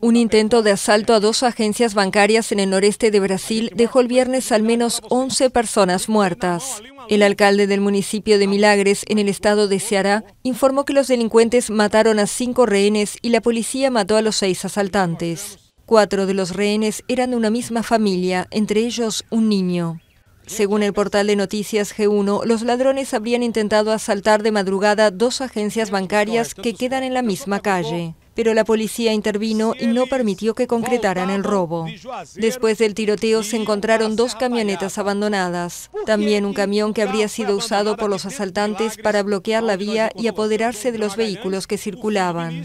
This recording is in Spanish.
Un intento de asalto a dos agencias bancarias en el noreste de Brasil dejó el viernes al menos 11 personas muertas. El alcalde del municipio de Milagres, en el estado de Ceará, informó que los delincuentes mataron a cinco rehenes y la policía mató a los seis asaltantes. Cuatro de los rehenes eran de una misma familia, entre ellos un niño. Según el portal de noticias G1, los ladrones habrían intentado asaltar de madrugada dos agencias bancarias que quedan en la misma calle pero la policía intervino y no permitió que concretaran el robo. Después del tiroteo se encontraron dos camionetas abandonadas, también un camión que habría sido usado por los asaltantes para bloquear la vía y apoderarse de los vehículos que circulaban.